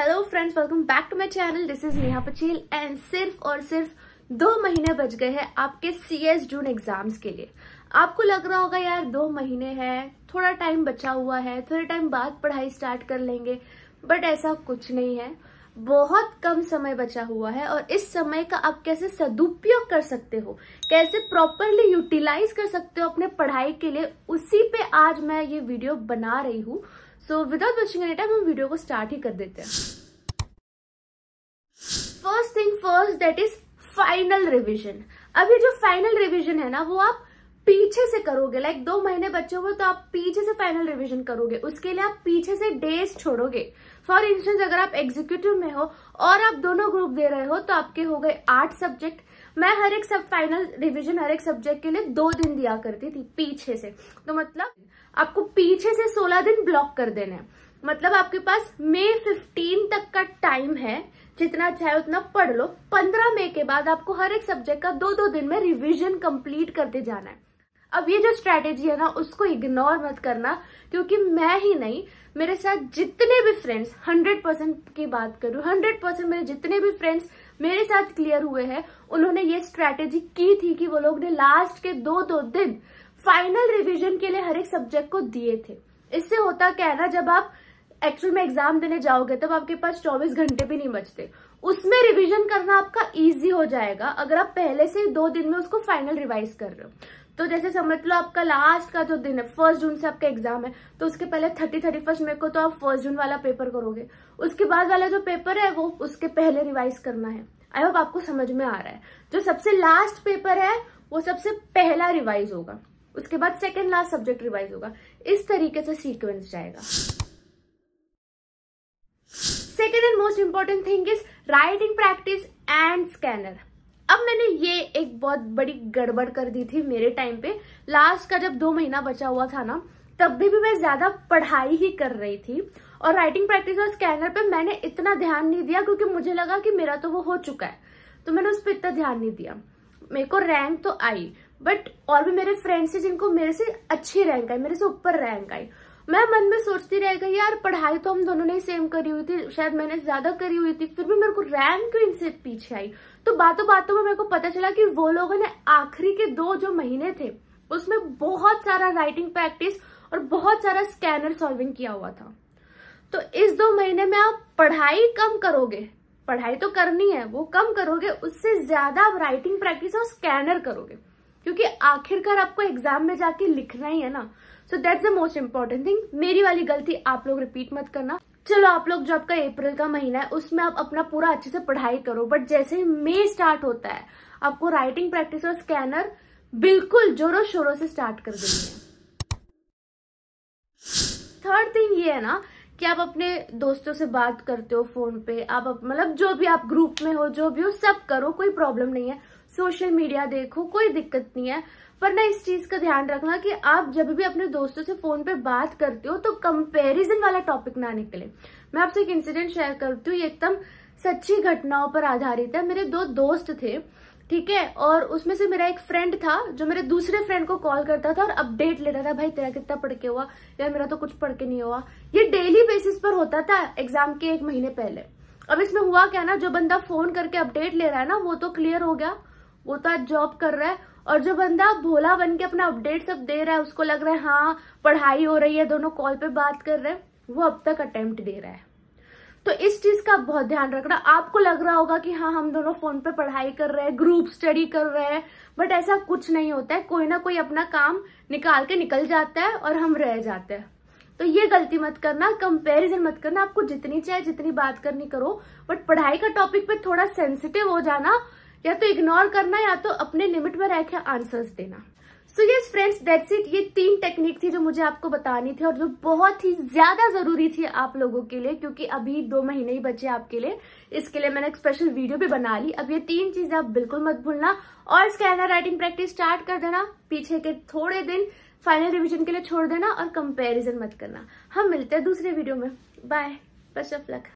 hello friends welcome back to my channel this is Neha Patel and सिर्फ और सिर्फ दो महीने बच गए हैं आपके सी एस जून एग्जाम्स के लिए आपको लग रहा होगा यार दो महीने हैं थोड़ा टाइम बचा हुआ है थोड़े टाइम बाद पढ़ाई स्टार्ट कर लेंगे बट ऐसा कुछ नहीं है बहुत कम समय बचा हुआ है और इस समय का आप कैसे सदुपयोग कर सकते हो कैसे प्रॉपरली यूटिलाइज कर सकते हो अपने पढ़ाई के लिए उसी पे आज मैं ये वीडियो बना रही हूँ so without watching any time हम वीडियो को स्टार्ट ही कर देते हैं first thing first that is final revision अभी जो फाइनल रिविजन है ना वो आप पीछे से करोगे लाइक दो महीने बच्चे हुए तो आप पीछे से फाइनल रिवीजन करोगे उसके लिए आप पीछे से डेज छोड़ोगे फॉर इंस्टेंस अगर आप एग्जीक्यूटिव में हो और आप दोनों ग्रुप दे रहे हो तो आपके हो गए आठ सब्जेक्ट मैं हर एक सब फाइनल रिवीजन हर एक सब्जेक्ट के लिए दो दिन दिया करती थी पीछे से तो मतलब आपको पीछे से सोलह दिन ब्लॉक कर देने मतलब आपके पास मे फिफ्टीन तक का टाइम है जितना चाहे अच्छा उतना पढ़ लो पंद्रह मई के बाद आपको हर एक सब्जेक्ट का दो दो दिन में रिवीजन कंप्लीट करते जाना है अब ये जो स्ट्रैटेजी है ना उसको इग्नोर मत करना क्योंकि मैं ही नहीं मेरे साथ जितने भी फ्रेंड्स हंड्रेड परसेंट की बात करूं हंड्रेड परसेंट मेरे जितने भी फ्रेंड्स मेरे साथ क्लियर हुए हैं उन्होंने ये स्ट्रैटेजी की थी कि वो लोग ने लास्ट के दो दो दिन फाइनल रिविजन के लिए हर एक सब्जेक्ट को दिए थे इससे होता क्या है ना जब आप एक्चुअल में एग्जाम देने जाओगे तब आपके पास चौबीस घंटे भी नहीं बचते उसमें रिवीजन करना आपका इजी हो जाएगा अगर आप पहले से दो दिन में उसको फाइनल रिवाइज कर रहे हो तो जैसे समझ लो आपका लास्ट का जो दिन है फर्स्ट जून से आपका एग्जाम है तो उसके पहले थर्टी थर्टी फर्स्ट मे को तो आप फर्स्ट जून वाला पेपर करोगे उसके बाद वाला जो पेपर है वो उसके पहले रिवाइज करना है आई होप आपको समझ में आ रहा है जो सबसे लास्ट पेपर है वो सबसे पहला रिवाइज होगा उसके बाद सेकेंड लास्ट सब्जेक्ट रिवाइज होगा इस तरीके से सीक्वेंस जाएगा second and most important thing is writing practice and scanner अब मैंने ये एक बहुत बड़ी गड़बड़ कर दी थी मेरे टाइम पे लास्ट का जब दो महीना बचा हुआ था ना तब भी, भी मैं ज्यादा पढ़ाई ही कर रही थी और राइटिंग प्रैक्टिस और स्कैनर पे मैंने इतना ध्यान नहीं दिया क्योंकि मुझे लगा कि मेरा तो वो हो चुका है तो मैंने उस पर इतना ध्यान नहीं दिया मेरे को रैंक तो आई बट और भी मेरे फ्रेंड्स थे जिनको मेरे से अच्छी रैंक आई मेरे से ऊपर रैंक आई मैं मन में सोचती रह गई यार पढ़ाई तो हम दोनों ने सेम करी हुई थी शायद मैंने ज्यादा करी हुई थी फिर भी मेरे को रैंक क्यों इनसे पीछे आई तो बातों बातों में मेरे को पता चला कि वो लोगों ने आखिरी के दो जो महीने थे उसमें बहुत सारा राइटिंग प्रैक्टिस और बहुत सारा स्कैनर सॉल्विंग किया हुआ था तो इस दो महीने में आप पढ़ाई कम करोगे पढ़ाई तो करनी है वो कम करोगे उससे ज्यादा आप राइटिंग प्रैक्टिस और स्कैनर करोगे क्योंकि आखिरकार आपको एग्जाम में जाके लिखना ही है ना so that's the most important thing मेरी वाली गलती आप लोग रिपीट मत करना चलो आप लोग जो आपका अप्रैल का महीना है उसमें आप अपना पूरा अच्छे से पढ़ाई करो बट जैसे ही मे स्टार्ट होता है आपको राइटिंग प्रैक्टिस और स्कैनर बिल्कुल जोरों शोरों से स्टार्ट कर देंगे थर्ड थिंग ये है ना कि आप अपने दोस्तों से बात करते हो फोन पे आप मतलब जो भी आप ग्रुप में हो जो भी हो सब करो कोई प्रॉब्लम नहीं है सोशल मीडिया देखो कोई दिक्कत नहीं है पर ना इस चीज का ध्यान रखना कि आप जब भी अपने दोस्तों से फोन पे बात करते हो तो कंपैरिजन वाला टॉपिक ना निकले मैं आपसे एक इंसिडेंट शेयर करती हूँ ये एकदम सच्ची घटनाओं पर आधारित है मेरे दो दोस्त थे ठीक है और उसमें से मेरा एक फ्रेंड था जो मेरे दूसरे फ्रेंड को कॉल करता था और अपडेट लेता था भाई तेरा कितना पढ़ के हुआ या मेरा तो कुछ पढ़ के नहीं हुआ ये डेली बेसिस पर होता था एग्जाम के एक महीने पहले अब इसमें हुआ क्या ना जो बंदा फोन करके अपडेट ले रहा है ना वो तो क्लियर हो गया वो तो आज जॉब कर रहा है और जो बंदा भोला बन के अपना अपडेट सब दे रहा है उसको लग रहा है हाँ पढ़ाई हो रही है दोनों कॉल पे बात कर रहे हैं वो अब तक अटेम्प्ट दे रहा है तो इस चीज का बहुत ध्यान रखना आपको लग रहा होगा कि हाँ हम दोनों फोन पे पढ़ाई कर रहे हैं ग्रुप स्टडी कर रहे हैं बट ऐसा कुछ नहीं होता है कोई ना कोई अपना काम निकाल के निकल जाता है और हम रह जाते हैं तो ये गलती मत करना कंपैरिजन मत करना आपको जितनी चाहे जितनी बात करनी करो बट पढ़ाई का टॉपिक पे थोड़ा सेंसिटिव हो जाना या तो इग्नोर करना या तो अपने लिमिट में रह के आंसर्स देना so yes friends that's it ये तीन टेक्निक थी जो मुझे आपको बतानी थी और जो बहुत ही ज्यादा जरूरी थी आप लोगों के लिए क्योंकि अभी दो महीने ही बचे आपके लिए इसके लिए मैंने एक स्पेशल वीडियो भी बना ली अब ये तीन चीजें आप बिल्कुल मत भूलना और स्कैनर राइटिंग प्रैक्टिस स्टार्ट कर देना पीछे के थोड़े दिन फाइनल रिविजन के लिए छोड़ देना और कंपेरिजन मत करना हम मिलते हैं दूसरे वीडियो में बाय बस ऑफ लक